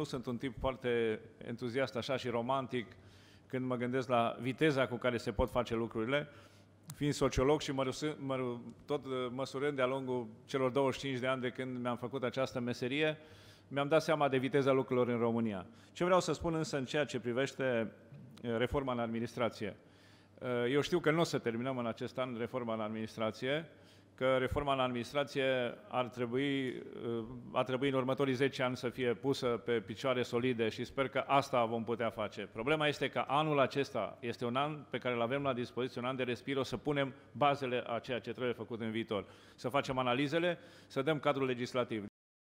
Nu sunt un tip foarte entuziast așa și romantic când mă gândesc la viteza cu care se pot face lucrurile. Fiind sociolog și mă, mă, tot uh, măsurând de-a lungul celor 25 de ani de când mi-am făcut această meserie, mi-am dat seama de viteza lucrurilor în România. Ce vreau să spun însă în ceea ce privește uh, reforma în administrație? Uh, eu știu că nu o să terminăm în acest an reforma în administrație, că reforma în administrație ar trebui, uh, ar trebui în următorii 10 ani să fie pusă pe picioare solide și sper că asta vom putea face. Problema este că anul acesta este un an pe care îl avem la dispoziție, un an de respiro, să punem bazele a ceea ce trebuie făcut în viitor. Să facem analizele, să dăm cadrul legislativ.